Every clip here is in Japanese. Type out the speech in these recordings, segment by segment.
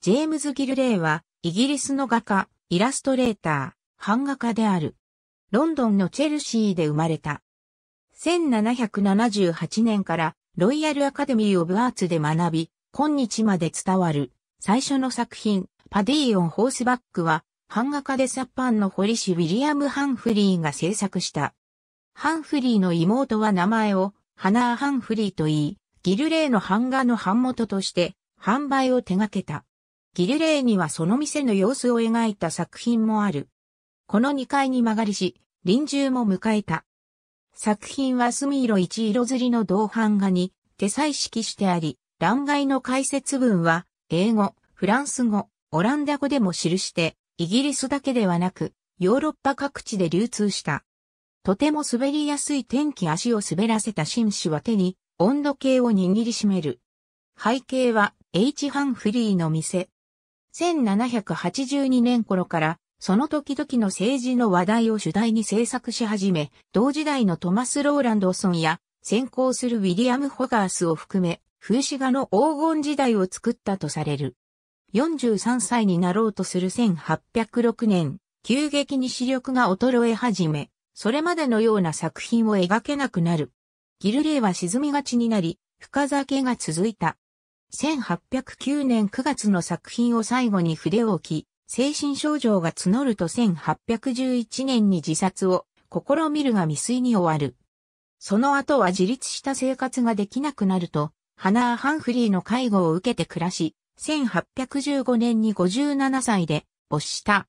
ジェームズ・ギルレイは、イギリスの画家、イラストレーター、版画家である。ロンドンのチェルシーで生まれた。1778年からロイヤルアカデミー・オブ・アーツで学び、今日まで伝わる最初の作品、パディーオン・ホースバックは、版画家でサッパンの堀氏ウィリアム・ハンフリーが制作した。ハンフリーの妹は名前を、ハナー・ハンフリーと言い、ギルレイの版画の版元として、販売を手掛けた。ギリレーにはその店の様子を描いた作品もある。この2階に間借りし、臨終も迎えた。作品は墨色一色刷りの銅版画に手彩色してあり、欄外の解説文は英語、フランス語、オランダ語でも記して、イギリスだけではなく、ヨーロッパ各地で流通した。とても滑りやすい天気足を滑らせた紳士は手に温度計を握りしめる。背景は H ハンフリーの店、1782年頃から、その時々の政治の話題を主題に制作し始め、同時代のトマス・ローランドソンや、先行するウィリアム・ホガースを含め、風刺画の黄金時代を作ったとされる。43歳になろうとする1806年、急激に視力が衰え始め、それまでのような作品を描けなくなる。ギルレイは沈みがちになり、深酒が続いた。1809年9月の作品を最後に筆を置き、精神症状が募ると1811年に自殺を試みるが未遂に終わる。その後は自立した生活ができなくなると、ハナー・ハンフリーの介護を受けて暮らし、1815年に57歳で没した。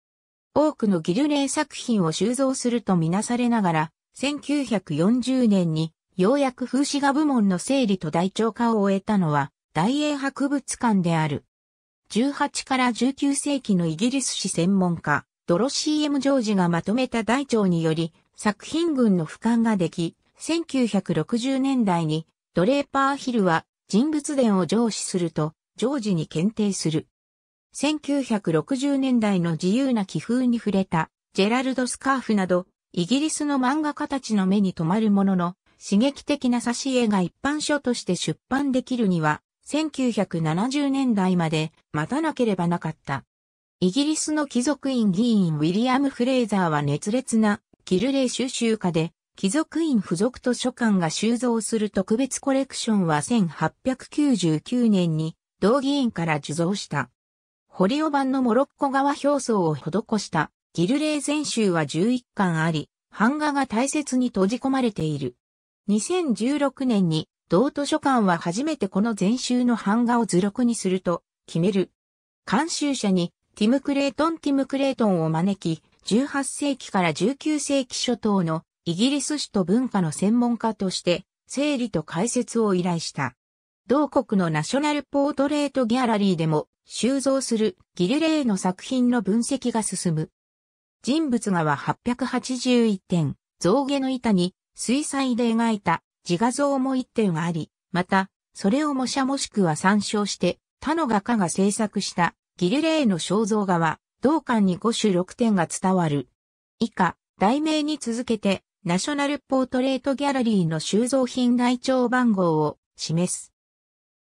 多くのギルレー作品を収蔵するとみなされながら、1940年にようやく風刺画部門の整理と台帳化を終えたのは、大英博物館である。18から19世紀のイギリス史専門家、ドロシー・エム・ジョージがまとめた大帳により、作品群の俯瞰ができ、1960年代にドレーパーヒルは人物伝を上司すると、ジョージに検定する。1960年代の自由な気風に触れたジェラルド・スカーフなど、イギリスの漫画家たちの目に留まるものの、刺激的な挿絵が一般書として出版できるには、1970年代まで待たなければなかった。イギリスの貴族院議員ウィリアム・フレーザーは熱烈なキルレイ収集家で、貴族院付属図書館が収蔵する特別コレクションは1899年に同議員から受蔵した。ホリオ版のモロッコ側表層を施したギルレイ全集は11巻あり、版画が大切に閉じ込まれている。2016年に同図書館は初めてこの全集の版画を図録にすると決める。監修者にティム・クレートン・ティム・クレートンを招き、18世紀から19世紀初頭のイギリス史と文化の専門家として整理と解説を依頼した。同国のナショナルポートレートギャラリーでも収蔵するギルレイの作品の分析が進む。人物画は881点、象牙の板に水彩で描いた自画像も一点あり、また、それを模写もしくは参照して、他の画家が制作したギリレーの肖像画は、同館に5種6点が伝わる。以下、題名に続けて、ナショナルポートレートギャラリーの収蔵品台帳番号を示す。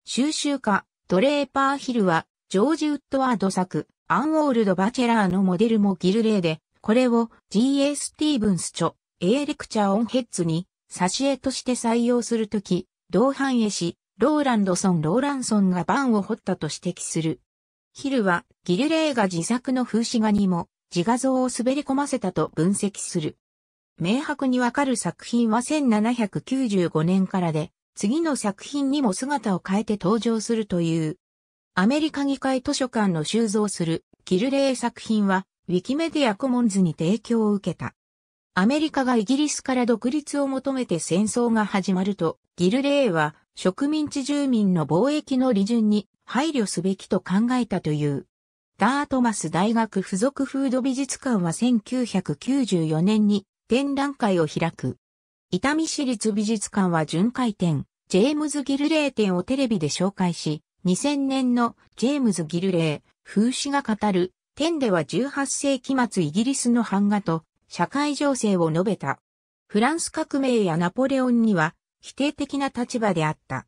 収集家、ドレーパーヒルは、ジョージ・ウッドワード作、アンウォールド・バチェラーのモデルもギルレーで、これを G.A. スティーブンス著、A レクチャー・オン・ヘッズに挿絵として採用するとき、同伴絵師、ローランドソン・ローランソンが版を彫ったと指摘する。ヒルは、ギルレーが自作の風刺画にも、自画像を滑り込ませたと分析する。明白にわかる作品は1795年からで、次の作品にも姿を変えて登場するという。アメリカ議会図書館の収蔵するギルレー作品は、ウィキメディアコモンズに提供を受けた。アメリカがイギリスから独立を求めて戦争が始まると、ギルレーは植民地住民の貿易の利潤に配慮すべきと考えたという。ダートマス大学附属フード美術館は1994年に展覧会を開く。伊丹市立美術館は巡回展、ジェームズ・ギルレー展をテレビで紹介し、2000年のジェームズ・ギルレー、風刺が語る展では18世紀末イギリスの版画と社会情勢を述べた。フランス革命やナポレオンには否定的な立場であった。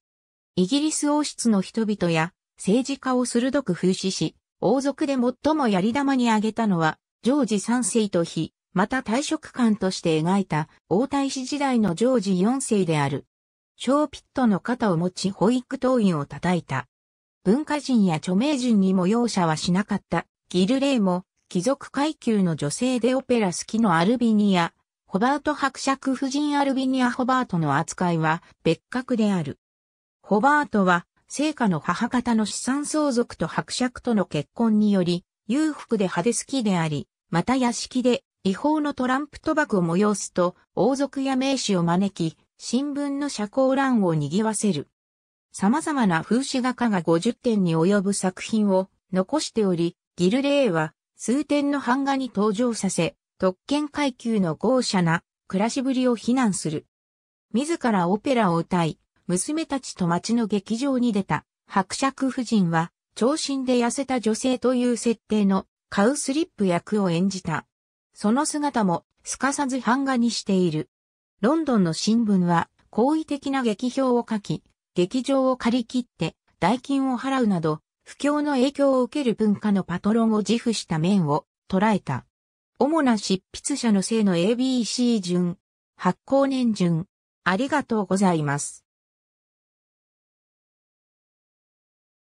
イギリス王室の人々や政治家を鋭く風刺し、王族で最もやり玉に挙げたのは、ジョージ3世と非、また退職官として描いた王太子時代のジョージ4世である。ショーピットの肩を持ち保育党員を叩いた。文化人や著名人にも容赦はしなかったギルレイも貴族階級の女性でオペラ好きのアルビニア、ホバート伯爵夫人アルビニア・ホバートの扱いは別格である。ホバートは、聖家の母方の資産相続と伯爵との結婚により、裕福で派手好きであり、また屋敷で違法のトランプ賭博を催すと、王族や名士を招き、新聞の社交欄を賑わせる。様々な風刺画家が50点に及ぶ作品を残しており、ギルレーは数点の版画に登場させ、特権階級の豪奢な暮らしぶりを非難する。自らオペラを歌い、娘たちと町の劇場に出た伯爵夫人は、長身で痩せた女性という設定のカウスリップ役を演じた。その姿もすかさず版画にしている。ロンドンの新聞は好意的な劇評を書き、劇場を借り切って代金を払うなど不況の影響を受ける文化のパトロンを自負した面を捉えた。主な執筆者の性の ABC 順、発行年順、ありがとうございます。